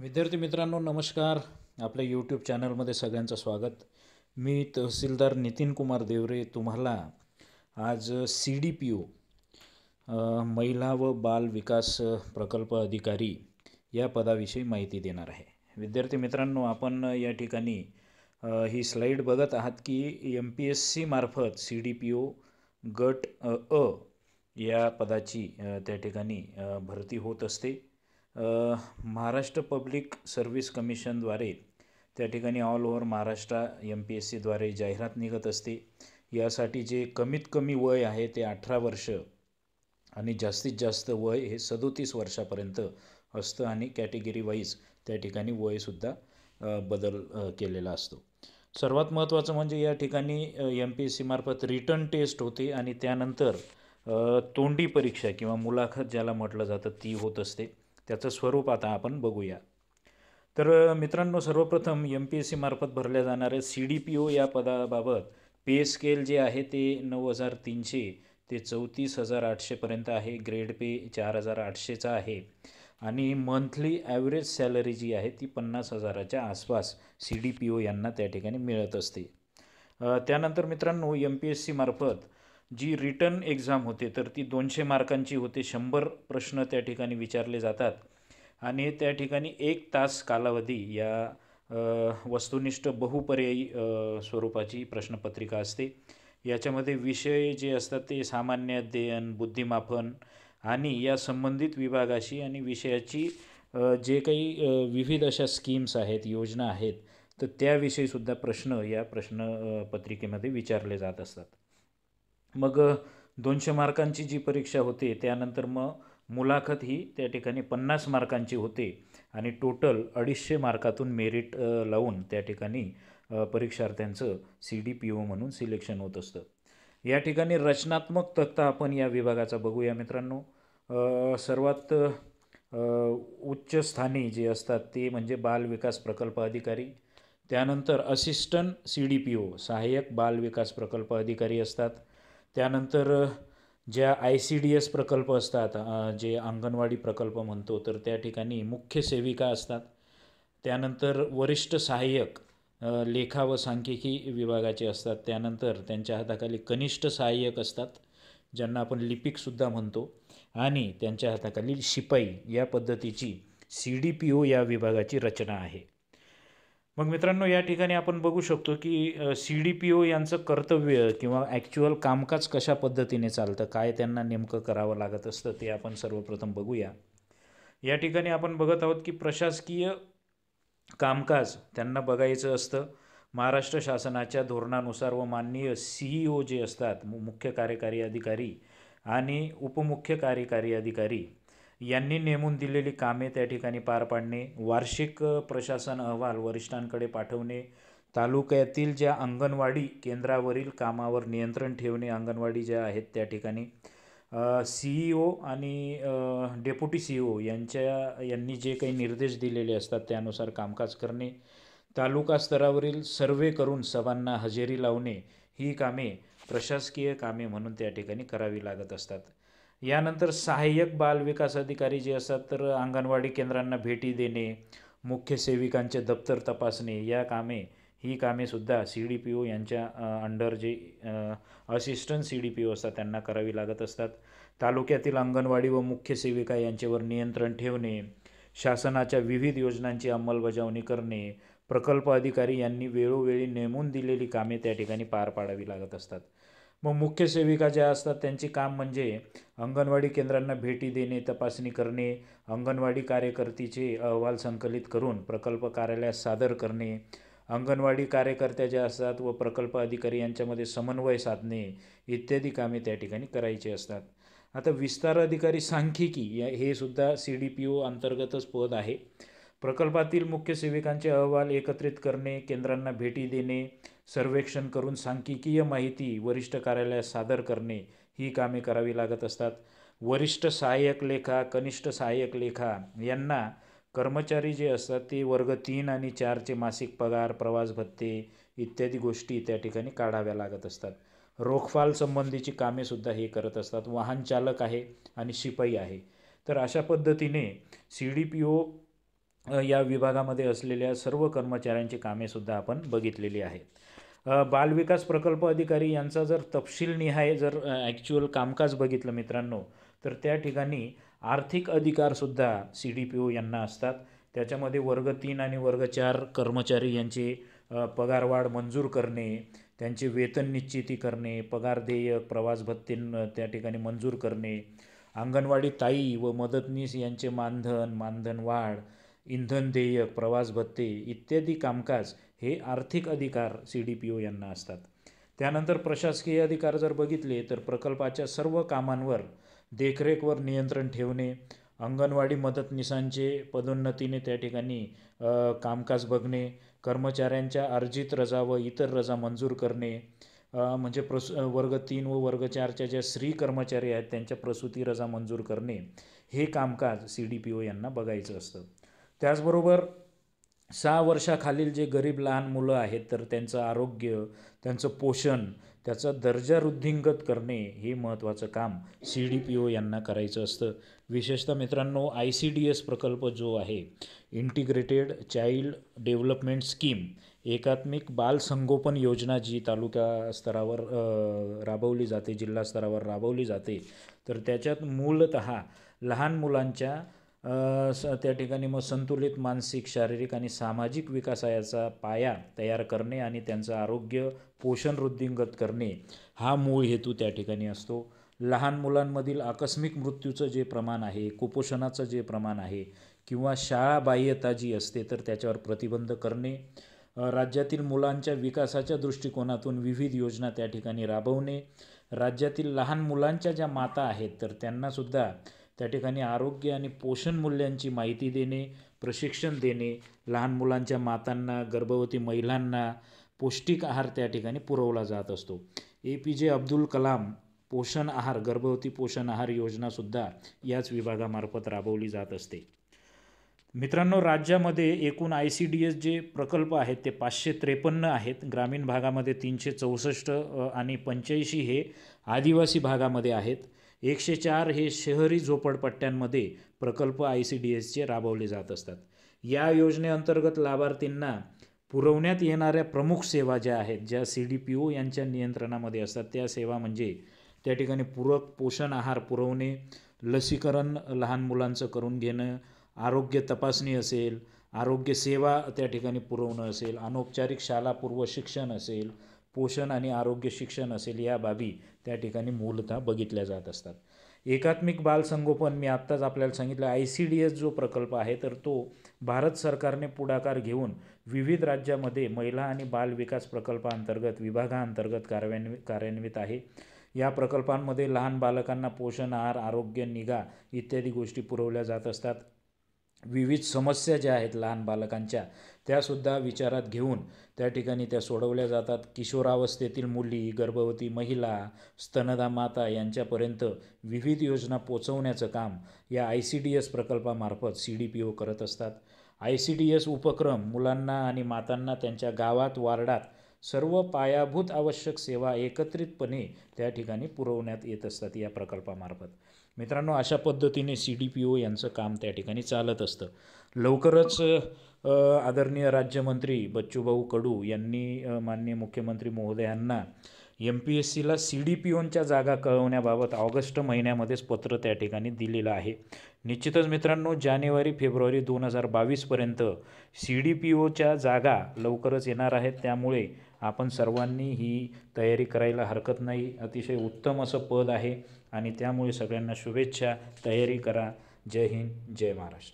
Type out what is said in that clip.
विद्यार्थी मित्रांनो नमस्कार आपल्या यूट्यूब चॅनलमध्ये सगळ्यांचं स्वागत मी तहसीलदार नितीन कुमार देवरे तुम्हाला आज सी डी पी ओ महिला व बाल विकास प्रकल्प अधिकारी या पदाविषयी माहिती देणार आहे विद्यार्थी मित्रांनो आपण या ठिकाणी ही स्लाईड बघत आहात की एम पी एस सी मार्फत सी डी पी ओ गट अ या पदाची त्या ठिकाणी भरती होत असते महाराष्ट्र पब्लिक सर्व्हिस कमिशनद्वारे त्या ठिकाणी all over Maharashtra M P S सीद्वारे जाहिरात निघत असते यासाठी जे कमीत कमी वय आहे ते अठरा वर्ष आणि जास्तीत जास्त वय हे सदोतीस वर्षापर्यंत असतं आणि कॅटेगरी वाईज त्या ठिकाणी वयसुद्धा बदल केलेला असतो सर्वात महत्त्वाचं म्हणजे या ठिकाणी एम पी एस सीमार्फत रिटर्न टेस्ट होते आणि त्यानंतर तोंडी परीक्षा किंवा मुलाखत ज्याला म्हटलं जातं ती होत असते त्याचं स्वरूप आता आपण बघूया तर मित्रांनो सर्वप्रथम एम पी एस सीमार्फत भरल्या जाणाऱ्या सी डी पी ओ या पदाबाबत पे स्केल जे आहे ते नऊ हजार तीनशे ते चौतीस हजार आठशेपर्यंत आहे ग्रेड पे चार हजार आठशेचा आहे आणि मंथली ॲव्हरेज सॅलरी जी आहे ती पन्नास हजाराच्या आसपास सी डी पी ओ यांना त्या ठिकाणी मिळत असते त्यानंतर मित्रांनो एम पी एस सीमार्फत जी रिटर्न एक्झाम होते तर ती दोनशे मार्कांची होते शंभर प्रश्न त्या ठिकाणी विचारले जातात आणि त्या ठिकाणी एक तास कालावधी या वस्तुनिष्ठ बहुपर्यायी स्वरूपाची प्रश्नपत्रिका असते याच्यामध्ये विषय जे असतात ते सामान्य अध्ययन बुद्धिमापन आणि या संबंधित विभागाशी आणि विषयाची जे काही विविध अशा स्कीम्स आहेत योजना आहेत तर त्याविषयीसुद्धा प्रश्न या प्रश्नपत्रिकेमध्ये विचारले जात असतात मग दोनशे मार्कांची जी परीक्षा होते त्यानंतर मग मुलाखत ही त्या ठिकाणी पन्नास मार्कांची होते आणि टोटल अडीचशे मार्कातून मेरिट लावून त्या ठिकाणी परीक्षार्थ्यांचं सी डी पी ओ म्हणून सिलेक्शन होत असतं या ठिकाणी रचनात्मक तक्ता आपण या विभागाचा बघूया मित्रांनो सर्वात उच्च स्थानी जे असतात ते म्हणजे बाल विकास प्रकल्प अधिकारी त्यानंतर assistant C D P O सहाय्यक बाल विकास प्रकल्प अधिकारी असतात त्यानंतर ज्या आय सी डी एस प्रकल्प असतात जे अंगणवाडी प्रकल्प म्हणतो तर त्या ठिकाणी मुख्य सेविका असतात त्यानंतर वरिष्ठ सहाय्यक लेखा व सांख्यिकी विभागाचे असतात त्यानंतर त्यांच्या हाताखाली कनिष्ठ सहाय्यक असतात ज्यांना आपण लिपिकसुद्धा म्हणतो आणि त्यांच्या हाताखाली शिपाई या पद्धतीची सी डी पी ओ या विभागाची रचना आहे मग मित्रांनो या ठिकाणी आपण बघू शकतो की सी डी पी ओ यांचं कर्तव्य किंवा ॲक्च्युअल कामकाज कशा पद्धतीने चालतं काय त्यांना नेमकं करावं लागत असतं ते आपण सर्वप्रथम बघूया या ठिकाणी आपण बघत आहोत की प्रशासकीय कामकाज त्यांना बघायचं असतं महाराष्ट्र शासनाच्या धोरणानुसार व माननीय सीईओ e जे असतात मुख्य कार्यकारी अधिकारी आणि उपमुख्य कार्यकारी अधिकारी यांनी नेमून दिलेली कामे त्या ठिकाणी पार पाडणे वार्षिक प्रशासन अहवाल वरिष्ठांकडे पाठवणे तालुक्यातील ज्या अंगणवाडी केंद्रावरील कामावर नियंत्रण ठेवणे अंगणवाडी ज्या आहेत त्या ठिकाणी सीईओ e आणि डेप्युटी ओ e यांच्या यांनी जे काही निर्देश दिलेले असतात त्यानुसार कामकाज करणे तालुका स्तरावरील सर्वे करून सभांना हजेरी लावणे ही कामे प्रशासकीय कामे म्हणून त्या ठिकाणी करावी लागत असतात यानंतर सहाय्यक बालविकास अधिकारी जे असतात तर अंगणवाडी केंद्रांना भेटी देणे मुख्य सेविकांचे दप्तर तपासणे या कामे ही कामेसुद्धा सी डी पी ओ यांच्या अंडर जे assistant C D P O असतात त्यांना करावी लागत असतात तालुक्यातील अंगणवाडी व मुख्य सेविका यांच्यावर नियंत्रण ठेवणे शासनाच्या विविध योजनांची अंमलबजावणी करणे प्रकल्प अधिकारी यांनी वेळोवेळी नेमून दिलेली कामे त्या ठिकाणी पार पाडावी लागत असतात मग मुख्य सेविका ज्या असतात त्यांचे काम म्हणजे अंगणवाडी केंद्रांना भेटी देणे तपासणी करणे अंगणवाडी कार्यकर्तीचे अहवाल संकलित करून प्रकल्प कार्यालयात सादर करणे अंगणवाडी कार्यकर्त्या ज्या असतात व प्रकल्प अधिकारी यांच्यामध्ये समन्वय साधणे इत्यादी कामे त्या ठिकाणी करायची असतात आता विस्तार अधिकारी सांख्यिकी या हे सुद्धा सी डी पी ओ अंतर्गतच पद आहे प्रकल्पातील मुख्य सेविकांचे अहवाल एकत्रित करणे केंद्रांना भेटी देणे सर्वेक्षण करून सांख्यिकीय माहिती वरिष्ठ कार्यालयात सादर करणे ही कामे करावी लागत असतात वरिष्ठ सहाय्यक लेखा कनिष्ठ सहाय्यक लेखा यांना कर्मचारी जे असतात ते वर्ग तीन आणि चारचे मासिक पगार प्रवास भत्ते इत्यादी गोष्टी त्या ठिकाणी काढाव्या लागत असतात रोखफाल संबंधीची कामेसुद्धा हे करत असतात वाहन चालक आहे आणि शिपाई आहे तर अशा पद्धतीने सी डी पी ओ या विभागामध्ये असलेल्या सर्व कर्मचाऱ्यांची कामेसुद्धा आपण बघितलेली आहेत बालविकास प्रकल्प अधिकारी यांचा जर तपशीलनिहाय जर ॲक्च्युअल कामकाज बघितलं मित्रांनो तर त्या ठिकाणी आर्थिक अधिकारसुद्धा सी डी पी ओ यांना असतात त्याच्यामध्ये वर्ग तीन आणि वर्ग चार कर्मचारी यांचे पगारवाढ मंजूर करणे त्यांचे वेतन निश्चिती करणे पगार देय प्रवास भत्तीं त्या ठिकाणी मंजूर करणे अंगणवाडी ताई व मदतनीस यांचे मानधन मानधन वाढ इंधन देयक प्रवास भत्ते इत्यादी कामकाज हे आर्थिक अधिकार सी डी पी ओ यांना असतात त्यानंतर प्रशासकीय अधिकार जर बघितले तर प्रकल्पाच्या सर्व कामांवर देखरेखवर नियंत्रण ठेवणे अंगणवाडी मदतनिसांचे पदोन्नतीने त्या ठिकाणी कामकाज बघणे कर्मचाऱ्यांच्या अर्जित रजा व इतर रजा मंजूर करणे म्हणजे प्रस वर्ग तीन व वर्ग चारच्या ज्या स्त्री कर्मचारी आहेत त्यांच्या प्रसूती रजा मंजूर करणे हे कामकाज सी डी पी ओ यांना बघायचं असतं त्याचबरोबर सहा वर्षाखालील जे गरीब लहान मुलं आहेत तर त्यांचं आरोग्य त्यांचं पोषण त्याचं दर्जा वृद्धिंगत करणे हे महत्त्वाचं काम सी डी पी ओ यांना करायचं असतं विशेषतः मित्रांनो आय सी डी एस प्रकल्प जो आहे इंटिग्रेटेड चाइल्ड डेव्हलपमेंट स्कीम एकात्मिक बाल संगोपन योजना जी तालुका स्तरावर राबवली जाते जिल्हा स्तरावर राबवली जाते तर त्याच्यात मूलत लहान मुलांच्या त्या ठिकाणी मग संतुलित मानसिक शारीरिक आणि सामाजिक विकासाचा पाया तयार करणे आणि त्यांचं आरोग्य पोषण वृद्धिंगत करणे हा मूळ हेतू त्या ठिकाणी असतो लहान मुलांमधील आकस्मिक मृत्यूचं जे प्रमाण आहे कुपोषणाचं जे प्रमाण आहे किंवा शाळाबाह्यता जी असते तर त्याच्यावर प्रतिबंध करणे राज्यातील मुलांच्या विकासाच्या दृष्टिकोनातून विविध योजना त्या ठिकाणी राबवणे राज्यातील लहान मुलांच्या ज्या माता आहेत तर त्यांनासुद्धा त्या ठिकाणी आरोग्य आणि पोषण मूल्यांची माहिती देणे प्रशिक्षण देणे लहान मुलांच्या मातांना गर्भवती महिलांना पौष्टिक आहार त्या ठिकाणी पुरवला जात असतो ए पी जे अब्दुल कलाम पोषण आहार गर्भवती पोषण आहार योजनासुद्धा याच विभागामार्फत राबवली जात असते मित्रांनो राज्यामध्ये एकूण आय सी डी एस जे प्रकल्प आहेत ते पाचशे त्रेपन्न आहेत ग्रामीण भागामध्ये तीनशे चौसष्ट आणि पंच्याऐंशी हे आदिवासी भागामध्ये आहेत एकशे चार हे शहरी झोपडपट्ट्यांमध्ये प्रकल्प आय सी डी एसचे राबवले जात असतात या योजनेअंतर्गत लाभार्थींना पुरवण्यात येणाऱ्या प्रमुख सेवा ज्या आहेत ज्या सी डी पी ओ यांच्या नियंत्रणामध्ये असतात त्या सेवा म्हणजे त्या ठिकाणी पूरक पोषण आहार पुरवणे लसीकरण लहान मुलांचं करून घेणं आरोग्य तपासणी असेल आरोग्य सेवा त्या ठिकाणी पुरवणं असेल अनौपचारिक शाळापूर्व शिक्षण असेल पोषण आणि आरोग्य शिक्षण असेल या बाबी त्या ठिकाणी मूलतः बघितल्या जात असतात एकात्मिक बालसंगोपन मी आत्ताच आपल्याला सांगितलं आय सी डी एस जो प्रकल्प आहे तर तो भारत सरकारने पुढाकार घेऊन विविध राज्यामध्ये महिला आणि बाल विकास प्रकल्पांतर्गत विभागाअंतर्गत कार्यान्वित कार्यान्वित आहे या प्रकल्पांमध्ये लहान बालकांना पोषण आहार आरोग्य निगा इत्यादी गोष्टी पुरवल्या जात असतात विविध समस्या ज्या आहेत लहान बालकांच्या त्यासुद्धा विचारात घेऊन त्या ठिकाणी त्या सोडवल्या जातात किशोरावस्थेतील मुली गर्भवती महिला स्तनदा माता यांच्यापर्यंत विविध योजना पोचवण्याचं काम या आय सी डी एस प्रकल्पामार्फत सी डी पी ओ करत असतात आय सी डी एस उपक्रम मुलांना आणि मातांना त्यांच्या गावात वार्डात सर्व पायाभूत आवश्यक सेवा एकत्रितपणे त्या ठिकाणी पुरवण्यात येत असतात या प्रकल्पामार्फत मित्रांनो अशा पद्धतीने सी डी पी ओ यांचं काम त्या ठिकाणी चालत असतं लवकरच आदरणीय राज्यमंत्री बच्चूभाऊ कडू यांनी माननीय मुख्यमंत्री महोदयांना एम पी एस सीला सी डी पी ओनच्या जागा कळवण्याबाबत ऑगस्ट महिन्यामध्येच पत्र त्या ठिकाणी दिलेलं आहे निश्चितच मित्रांनो जानेवारी फेब्रुवारी दोन हजार बावीसपर्यंत सी डी पी ओच्या जागा लवकरच येणार आहेत त्यामुळे आपण सर्वांनी ही तयारी करायला हरकत नाही अतिशय उत्तम असं पद आहे आणि त्यामुळे सगळ्यांना शुभेच्छा तयारी करा जय हिंद जय महाराष्ट्र